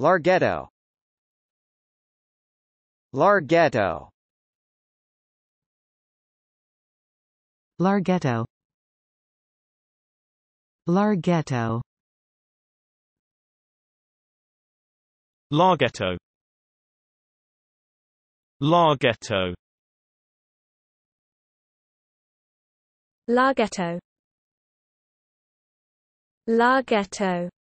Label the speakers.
Speaker 1: Larghetto Larghetto Larghetto Larghetto Larghetto Larghetto Larghetto Larghetto